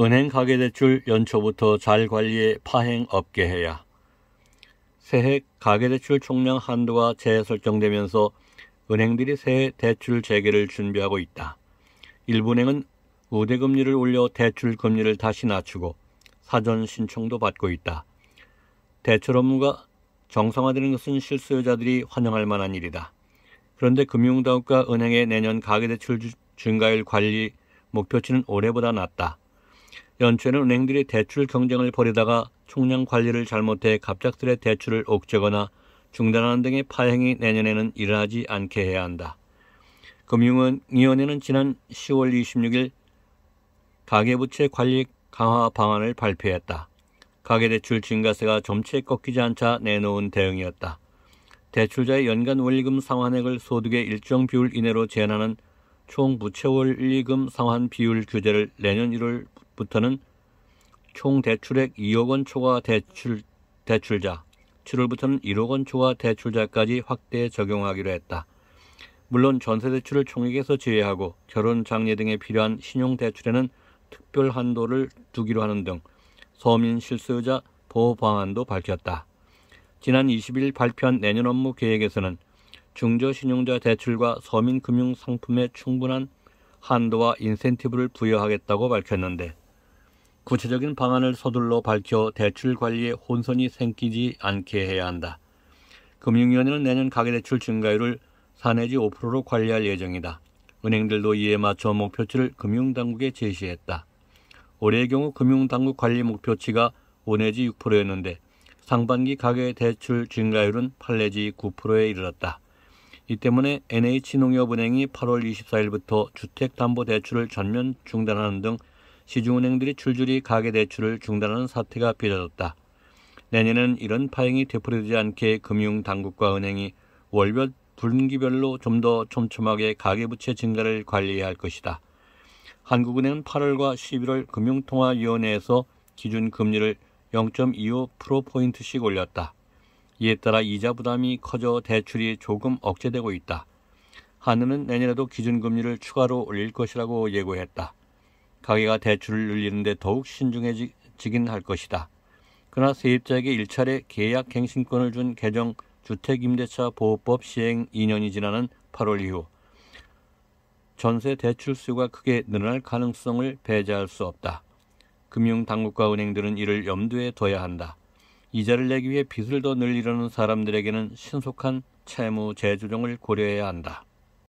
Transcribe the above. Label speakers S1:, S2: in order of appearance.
S1: 은행 가계대출 연초부터 잘 관리해 파행 없게 해야 새해 가계대출 총량 한도가 재설정되면서 은행들이 새해 대출 재개를 준비하고 있다. 일본행은 우대금리를 올려 대출 금리를 다시 낮추고 사전 신청도 받고 있다. 대출 업무가 정상화되는 것은 실수요자들이 환영할 만한 일이다. 그런데 금융당국과 은행의 내년 가계대출 증가율 관리 목표치는 올해보다 낮다. 연초에는 은행들이 대출 경쟁을 벌이다가 총량 관리를 잘못해 갑작스레 대출을 옥죄거나 중단하는 등의 파행이 내년에는 일어나지 않게 해야 한다. 금융위원회는 지난 10월 26일 가계부채 관리 강화 방안을 발표했다. 가계대출 증가세가 점차 꺾이지 않자 내놓은 대응이었다. 대출자의 연간 원리금 상환액을 소득의 일정 비율 이내로 제한하는 총 부채 원리금 상환 비율 규제를 내년 1월 6월부터는 총 대출액 2억 원 초과 대출, 대출자, 7월부터는 1억 원 초과 대출자까지 확대 적용하기로 했다. 물론 전세대출을 총액에서 제외하고 결혼 장례 등에 필요한 신용대출에는 특별 한도를 두기로 하는 등 서민 실수요자 보호 방안도 밝혔다. 지난 20일 발표한 내년 업무 계획에서는 중저신용자 대출과 서민금융상품에 충분한 한도와 인센티브를 부여하겠다고 밝혔는데 구체적인 방안을 서둘러 밝혀 대출 관리에 혼선이 생기지 않게 해야 한다. 금융위원회는 내년 가계대출 증가율을 4 내지 5%로 관리할 예정이다. 은행들도 이에 맞춰 목표치를 금융당국에 제시했다. 올해의 경우 금융당국 관리 목표치가 5 내지 6%였는데 상반기 가계대출 증가율은 8 내지 9%에 이르렀다. 이 때문에 NH농협은행이 8월 24일부터 주택담보대출을 전면 중단하는 등 시중은행들이 줄줄이 가계 대출을 중단하는 사태가 빚어졌다. 내년은 이런 파행이 되풀이되지 않게 금융당국과 은행이 월별 분기별로 좀 더 촘촘하게 가계부채 증가를 관리해야 할 것이다. 한국은행은 8월과 11월 금융통화위원회에서 기준금리를 0.25%포인트씩 올렸다. 이에 따라 이자 부담이 커져 대출이 조금 억제되고 있다. 한은은 내년에도 기준금리를 추가로 올릴 것이라고 예고했다. 가게가 대출을 늘리는데 더욱 신중해지긴 할 것이다. 그러나 세입자에게 1차례 계약 갱신권을 준 개정 주택임대차 보호법 시행 2년이 지나는 8월 이후 전세 대출 수요가 크게 늘어날 가능성을 배제할 수 없다. 금융당국과 은행들은 이를 염두에 둬야 한다. 이자를 내기 위해 빚을 더 늘리려는 사람들에게는 신속한 채무 재조정을 고려해야 한다.